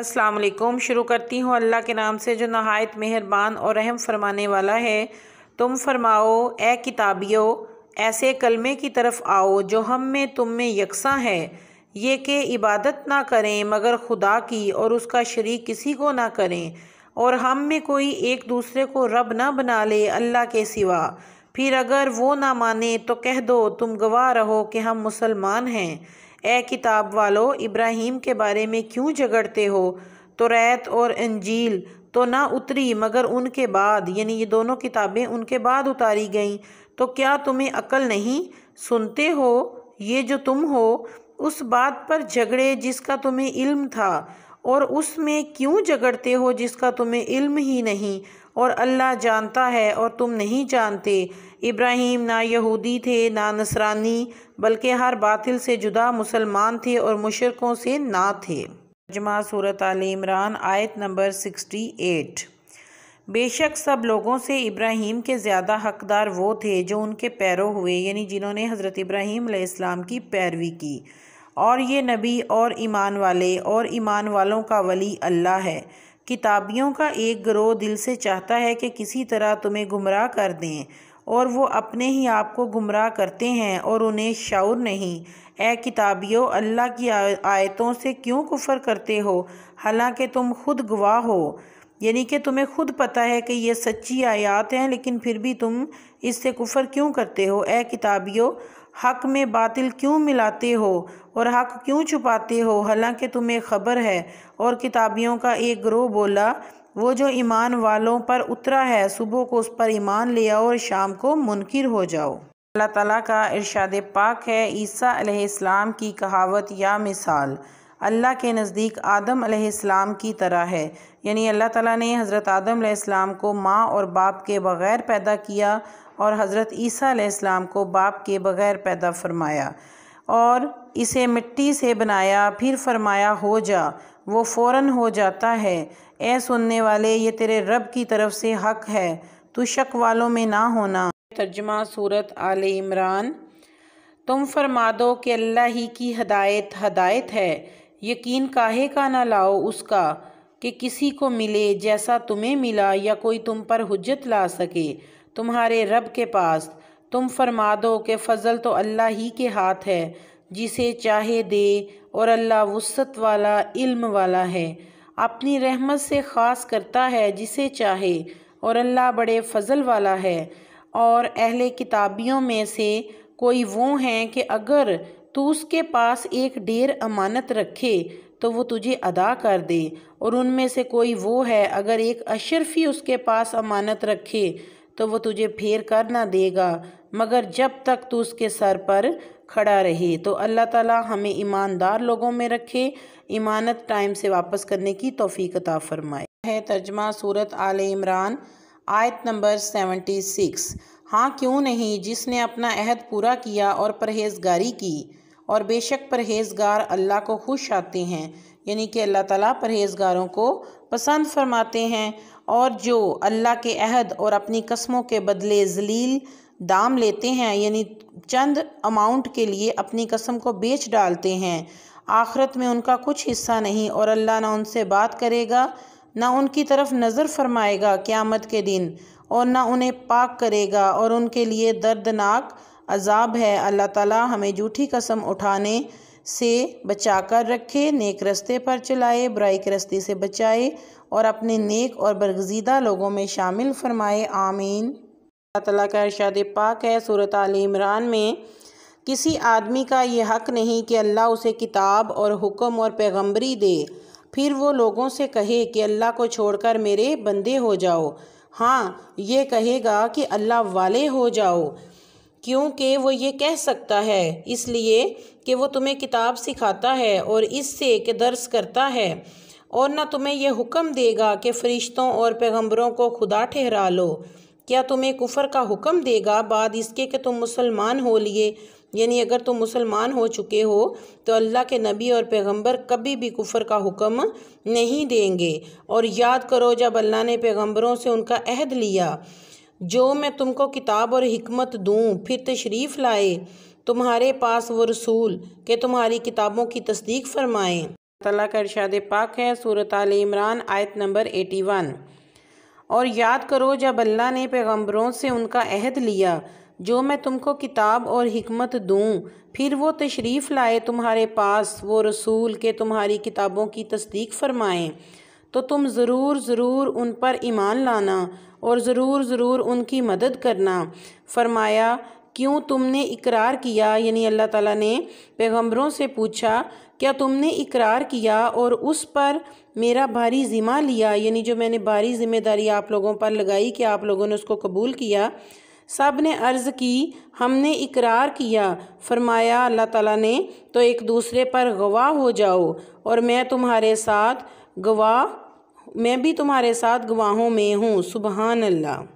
असलकुम शुरू करती हूँ अल्लाह के नाम से जो नहायत मेहरबान और अहम फरमाने वाला है तुम फरमाओ ए किताबियों ऐसे कलमे की तरफ आओ जो हम में तुम में यकसा है ये कि इबादत ना करें मगर खुदा की और उसका शरीक किसी को ना करें और हम में कोई एक दूसरे को रब ना बना ले अल्लाह के सिवा फिर अगर वो ना माने तो कह दो तुम गवाह रहो कि हम मुसलमान हैं ए किताब वालों इब्राहिम के बारे में क्यों झगड़ते हो तो रैत और अंजील तो ना उतरी मगर उनके बाद यानी ये दोनों किताबें उनके बाद उतारी गईं तो क्या तुम्हें अकल नहीं सुनते हो ये जो तुम हो उस बात पर झगड़े जिसका तुम्हें इल्म था और उसमें क्यों झगड़ते हो जिसका तुम्हें इल्म ही नहीं और अल्लाह जानता है और तुम नहीं जानते इब्राहिम ना यहूदी थे ना नसरानी बल्कि हर बातिल से जुदा मुसलमान थे और मुशरकों से ना थे जमा सूरत आल इमरान आयत नंबर सिक्सटी एट बेशक सब लोगों से इब्राहिम के ज़्यादा हकदार वो थे जो उनके पैरों हुए यानी जिन्होंने हज़रत इब्राहीम इस्लाम की पैरवी की और ये नबी और ईमान वाले और ईमान वालों का वली अल्लाह है किताबियों का एक ग्रोह दिल से चाहता है कि किसी तरह तुम्हें गुमराह कर दें और वो अपने ही आप को गुमराह करते हैं और उन्हें शौर नहीं ए किताबियों अल्लाह की आयतों से क्यों कुफर करते हो हालांकि तुम खुद गवाह हो यानी कि तुम्हें खुद पता है कि ये सच्ची आयात हैं लेकिन फिर भी तुम इससे कुफर क्यों करते हो ए किताबियों हक में बातिल क्यों मिलाते हो और हक क्यों छुपाते हो हालांकि तुम्हें खबर है और किताबियों का एक ग्रोह बोला वो जो ईमान वालों पर उतरा है सुबह को उस पर ईमान ले आओ और शाम को मुनकर हो जाओ अल्लाह तला का इरशाद पाक है ईसा आसमाम की कहावत या मिसाल अल्लाह के नज़दीक आदम आसमाम की तरह है यानी अल्लाह तला ने हज़रत आदम को माँ और बाप के बग़ैर पैदा किया और हज़रत ईसी इस्लाम को बाप के बग़ैर पैदा फरमाया और इसे मिट्टी से बनाया फिर फरमाया हो जा वो फ़ौर हो जाता है ए सुनने वाले ये तेरे रब की तरफ से हक है तो शक वालों में ना होना तर्जमा सूरत आल इमरान तुम फरमा दो कि अल्लाह ही की हदायत हदायत है यकीन काहे का ना लाओ उसका कि किसी को मिले जैसा तुम्हें मिला या कोई तुम पर हजत ला सके तुम्हारे रब के पास तुम फरमा दो कि फ़जल तो अल्लाह ही के हाथ है जिसे चाहे दे और अल्लाह वसत वाला इल्म वाला है अपनी रहमत से ख़ास करता है जिसे चाहे और अल्लाह बड़े फ़जल वाला है और अहले किताबियों में से कोई वो हैं कि अगर तू उसके पास एक डेर अमानत रखे तो वो तुझे अदा कर दे और उनमें से कोई वो है अगर एक अशरफी उसके पास अमानत रखे तो वो तुझे फेर कर ना देगा मगर जब तक तू उसके सर पर खड़ा रहे तो अल्लाह ताला हमें ईमानदार लोगों में रखे ईमानत टाइम से वापस करने की तोफ़ीकता अता फरमाए है तर्जमा सूरत आल इमरान आयत नंबर सेवेंटी सिक्स हाँ क्यों नहीं जिसने अपना अहद पूरा किया और परहेजगारी की और बेशक परहेजगार अल्लाह को खुश आते हैं यानी कि अल्लाह ताला परहेजगारों को पसंद फरमाते हैं और जो अल्लाह के अहद और अपनी कस्मों के बदले जलील दाम लेते हैं यानी चंद अमाउंट के लिए अपनी कसम को बेच डालते हैं आखरत में उनका कुछ हिस्सा नहीं और अल्लाह ना उनसे बात करेगा ना उनकी तरफ नज़र फरमाएगा क़्यामत के दिन और ना उन्हें पाक करेगा और उनके लिए दर्दनाक अजाब है अल्लाह ताला हमें झूठी कसम उठाने से बचा कर रखे नेक रस्ते पर चलाए बुराई के रस्ते से बचाए और अपने नेक और बरगजीदा लोगों में शामिल फरमाए आमीन अल्लाह ताला का इरशाद पाक है सूरत आल इमरान में किसी आदमी का ये हक नहीं कि अल्लाह उसे किताब और हुक्म और पैगम्बरी दे फिर वो लोगों से कहे कि अल्लाह को छोड़कर मेरे बंदे हो जाओ हाँ ये कहेगा कि अल्लाह वाले हो जाओ क्योंकि वो ये कह सकता है इसलिए कि वो तुम्हें किताब सिखाता है और इससे के दर्स करता है और ना तुम्हें यह हुक्म देगा कि फ़रिश्तों और पैगंबरों को खुदा ठहरा लो क्या तुम्हें कुफर का हुक्म देगा बाद इसके कि तुम मुसलमान हो लिए यानी अगर तुम मुसलमान हो चुके हो तो अल्लाह के नबी और पैगंबर कभी भी कुफर का हुक्म नहीं देंगे और याद करो जब अल्लाह ने पैगंबरों से उनका अहद लिया जो मैं तुमको किताब और हमत दूँ फिर तशरीफ़ लाए तुम्हारे पास वो रसूल के तुम्हारी किताबों की तस्दीक फरमाएँ तला का इरशाद पाक है सूरत आल इमरान आयत नंबर एटी वन और याद करो जब अल्लाह ने पैगम्बरों से उनका अहद लिया जो मैं तुमको किताब और हमत दूँ फिर वो तशरीफ़ लाए तुम्हारे पास वो रसूल के तुम्हारी किताबों की तस्दीक फरमाएँ तो तुम ज़रूर ज़रूर उन पर ईमान लाना और ज़रूर ज़रूर उनकी मदद करना फरमाया क्यों तुमने इकरार किया यानी अल्लाह ताला ने पैगंबरों से पूछा क्या तुमने इकरार किया और उस पर मेरा भारी ज़िम्मा लिया यानी जो मैंने भारी ज़िम्मेदारी आप लोगों पर लगाई कि आप लोगों ने उसको कबूल किया सब ने अर्ज़ की हमने इकरार किया फरमाया अल्लाह ताला ने तो एक दूसरे पर गवाह हो जाओ और मैं तुम्हारे साथ गवाह मैं भी तुम्हारे साथ गवाहों में हूँ सुबहान अल्लाह